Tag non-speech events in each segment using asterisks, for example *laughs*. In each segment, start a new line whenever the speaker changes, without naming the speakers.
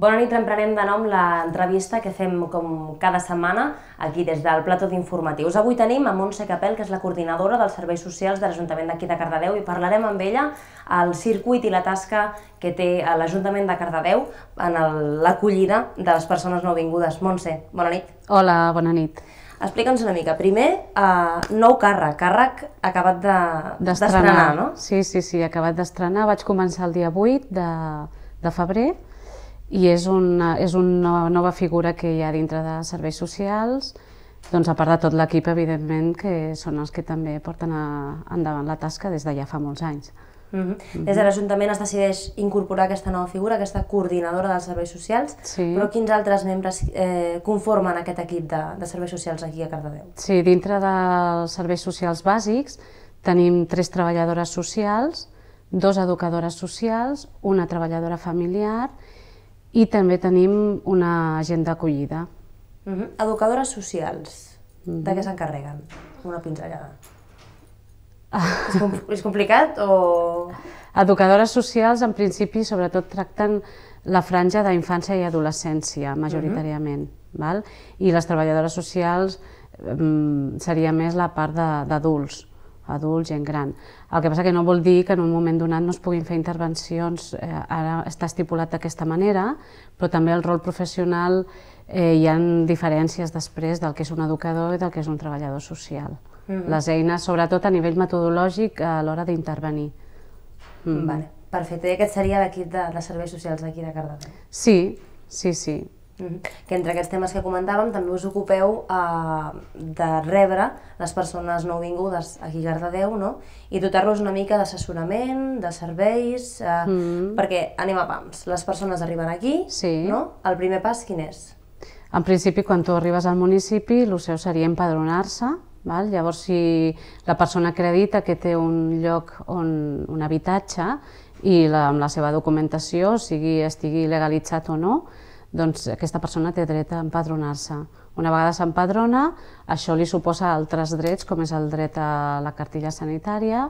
Bona nit, reprenem de nom l'entrevista que fem com cada setmana aquí des del plató d'informatius. Avui tenim a Montse Capel, que és la coordinadora dels serveis socials de l'Ajuntament d'aquí de Cardedeu i parlarem amb ella el circuit i la tasca que té l'Ajuntament de Cardedeu en l'acollida de les persones nouvingudes. Montse, bona nit.
Hola, bona nit.
Explica'ns una mica. Primer, eh, nou càrrec, càrrec acabat
d'estrenar, de, no? Sí, sí, sí, acabat d'estrenar. Vaig començar el dia 8 de, de febrer, i és una, és una nova figura que hi ha dintre de serveis socials, doncs a part de tot l'equip, evidentment, que són els que també porten a, endavant la tasca des de ja fa molts anys. Mm -hmm. Mm -hmm. Des de
l'Ajuntament es decideix incorporar aquesta nova figura, aquesta coordinadora dels serveis socials, sí. però quins altres membres eh, conformen aquest equip de, de serveis socials aquí a Cardedeu?
Sí, dintre dels serveis socials bàsics tenim tres treballadores socials, dos educadores socials, una treballadora familiar i també tenim una agenda d'acollida.
Mm -hmm. Educadores socials, mm -hmm. de què s'encarreguen? Una pinzellada. *laughs* és, compl és complicat o...?
Educadores socials, en principi, sobretot tracten la franja d'infància i adolescència, majoritàriament. Mm -hmm. val? I les treballadores socials mm, seria més la part d'adults adults, gent gran. El que passa que no vol dir que en un moment donat no es puguin fer intervencions, eh, ara està estipulat d'aquesta manera, però també el rol professional eh, hi han diferències després del que és un educador i del que és un treballador social. Mm. Les eines, sobretot a nivell metodològic, a l'hora d'intervenir. Mm. Vale.
Perfecte, i aquest seria l'equip de, de serveis socials d'aquí de Cardedeu.
Sí, sí, sí.
Mm -hmm. que entre aquests temes que comentàvem també us ocupeu eh, de rebre les persones nouvingudes aquí a Déu no? i dotar-los una mica d'assessorament, de serveis, eh, mm -hmm. perquè anem a pams, les persones arriben aquí, sí. no? el primer pas quin és?
En principi, quan tu arribes al municipi, el seu seria empadronar-se, Val? Llavors, si la persona acredita que té un lloc, on, un habitatge, i la, amb la seva documentació, sigui estigui legalitzat o no, doncs aquesta persona té dret a empadronar-se. Una vegada s'empadrona, això li suposa altres drets, com és el dret a la cartilla sanitària,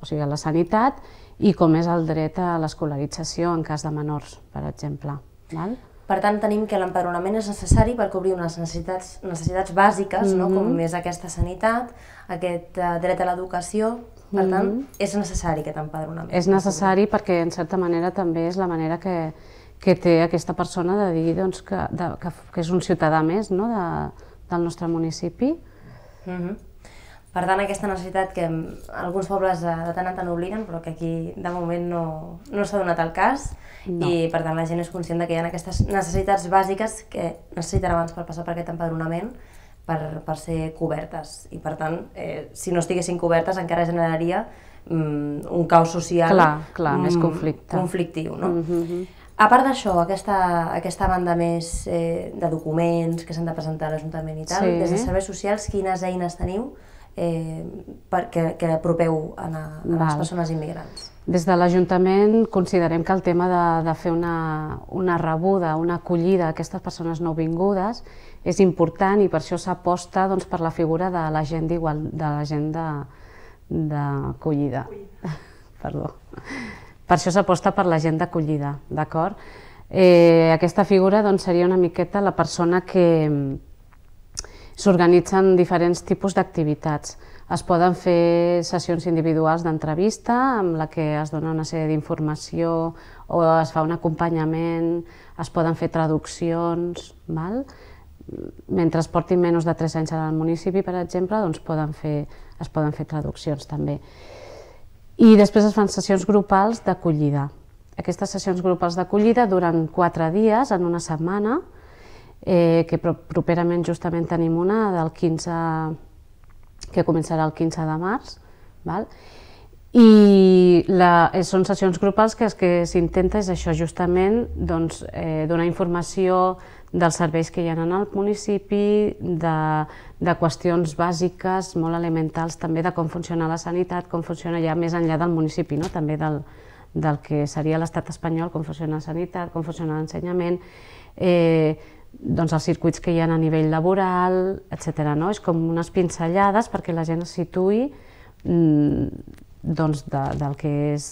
o sigui, a la sanitat, i com és el dret a l'escolarització en cas de menors, per exemple.
Val? Per tant, tenim que l'empadronament és necessari per cobrir unes necessitats, necessitats bàsiques, mm -hmm. no? Mhm. com és aquesta sanitat, aquest eh, dret a l'educació, per tant, mm -hmm. és
necessari aquest empadronament. És necessari perquè, en certa manera, també és la manera que, que té aquesta persona de dir doncs, que, de, que, que és un ciutadà més no? de, del nostre municipi.
Uh mhm. -huh. Per tant, aquesta necessitat que alguns pobles eh, de tant en tant obliden, però que aquí de moment no, no s'ha donat el cas, no. i per tant la gent és conscient de que hi ha aquestes necessitats bàsiques que necessiten abans per passar per aquest empadronament, per, per ser cobertes. I per tant, eh, si no estiguessin cobertes encara generaria mm, un caos social clar, clar, mm, més conflicte. conflictiu. No? Uh mhm, -huh. Mhm. A part d'això, aquesta, aquesta banda més eh, de documents que s'han de presentar a l'Ajuntament i tal, sí. des de serveis socials, quines eines teniu eh, per, que, que apropeu a, a les Val. les persones immigrants?
Des de l'Ajuntament considerem que el tema de, de fer una, una rebuda, una acollida a aquestes persones nouvingudes és important i per això s'aposta doncs, per la figura de la gent d'igual, de la gent d'acollida. *laughs* Perdó. Per això s'aposta per la gent d'acollida, d'acord? Eh, aquesta figura doncs, seria una miqueta la persona que mm, s'organitzen diferents tipus d'activitats. Es poden fer sessions individuals d'entrevista amb la que es dona una sèrie d'informació o es fa un acompanyament, es poden fer traduccions, val? mentre es portin menys de 3 anys al municipi, per exemple, doncs poden fer, es poden fer traduccions també. I després es fan sessions grupals d'acollida. Aquestes sessions grupals d'acollida duren quatre dies en una setmana, eh, que properament justament tenim una del 15, que començarà el 15 de març, val? i la, eh, són sessions grupals que el que s'intenta és això, justament doncs, eh, donar informació dels serveis que hi ha en el municipi, de, de qüestions bàsiques, molt elementals, també de com funciona la sanitat, com funciona ja més enllà del municipi, no? també del, del que seria l'estat espanyol, com funciona la sanitat, com funciona l'ensenyament, eh, doncs els circuits que hi ha a nivell laboral, etc. No? És com unes pinzellades perquè la gent es situï mm, doncs, de, del que és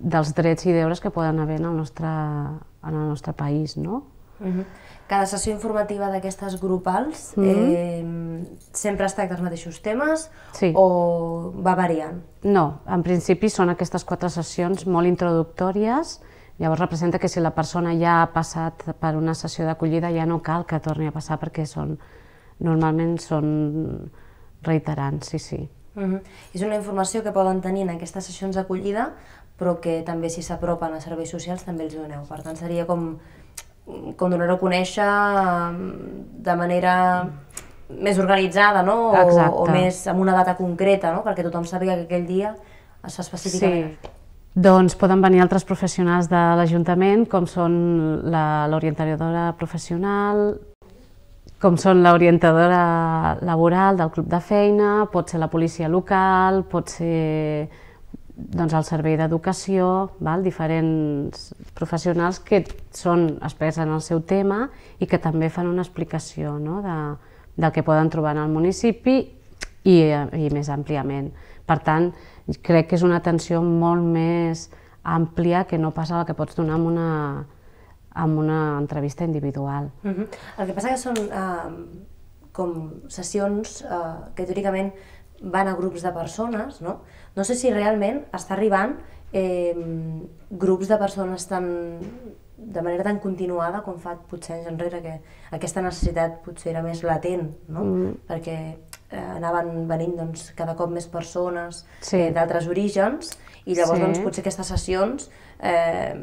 dels drets i deures que poden haver en el nostre, en el nostre país. No?
Cada sessió informativa d'aquestes grupals mm -hmm. eh, sempre es tracta els mateixos temes sí. o va variant?
No, en principi són aquestes quatre sessions molt introductòries, llavors representa que si la persona ja ha passat per una sessió d'acollida ja no cal que torni a passar perquè són, normalment són reiterants, sí, sí.
Mm -hmm. És una informació que poden tenir en aquestes sessions d'acollida, però que també si s'apropen a serveis socials també els doneu. Per tant, seria com com donar-ho a conèixer de manera més organitzada, no? O, o més amb una data concreta, no? Perquè tothom sàpiga que aquell dia es fa específicament. Sí.
Doncs poden venir altres professionals de l'Ajuntament, com són l'orientadora professional, com són l'orientadora laboral del club de feina, pot ser la policia local, pot ser doncs, el servei d'educació, diferents professionals que són experts en el seu tema i que també fan una explicació no? de, del que poden trobar en el municipi i, eh, i més àmpliament. Per tant, crec que és una atenció molt més àmplia que no passa la que pots donar amb una, amb una entrevista individual.
Mm -hmm. El que passa que són eh, com sessions eh, que teòricament van a grups de persones, no? No sé si realment està arribant eh, grups de persones tan, de manera tan continuada com fa potser anys enrere, que aquesta necessitat potser era més latent, no? Mm. perquè eh, anaven venint doncs, cada cop més persones sí. eh, d'altres orígens i llavors sí. doncs, potser aquestes sessions eh,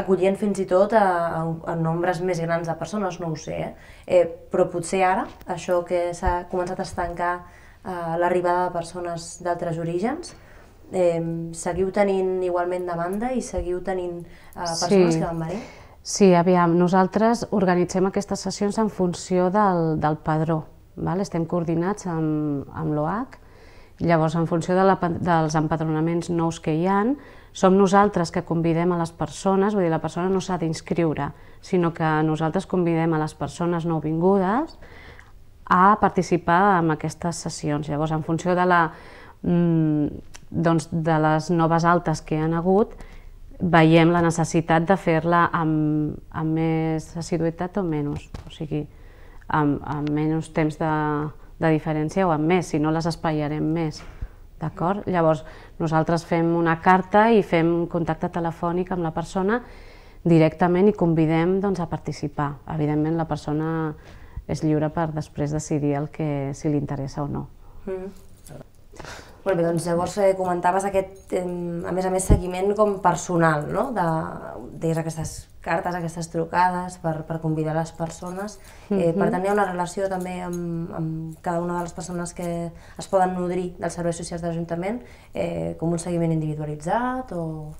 acollien fins i tot a, a, a nombres més grans de persones, no ho sé, eh? Eh, però potser ara això que s'ha començat a estancar eh, l'arribada de persones d'altres orígens, eh, seguiu tenint igualment demanda i seguiu tenint eh, persones sí. que van venir?
Sí, aviam, nosaltres organitzem aquestes sessions en funció del, del padró. Val? Estem coordinats amb, amb l'OAC, llavors en funció de la, dels empadronaments nous que hi han, som nosaltres que convidem a les persones, vull dir, la persona no s'ha d'inscriure, sinó que nosaltres convidem a les persones nouvingudes vingudes a participar en aquestes sessions. Llavors, en funció de, la, mm, doncs, de les noves altes que han hagut, veiem la necessitat de fer-la amb, amb més assiduïtat o menys, o sigui, amb, amb menys temps de, de diferència o amb més, si no les espaiarem més. D'acord? Llavors, nosaltres fem una carta i fem contacte telefònic amb la persona directament i convidem doncs, a participar. Evidentment, la persona és lliure per després decidir el que, si li interessa o no. Mm
Molt bé, doncs llavors eh, comentaves aquest, eh, a més a més, seguiment com personal, no? De, deies aquestes cartes, aquestes trucades per, per convidar les persones. Eh, mm -hmm. Per tant, hi ha una relació també amb, amb cada una de les persones que es poden nodrir dels serveis socials de l'Ajuntament, eh, com un seguiment individualitzat o...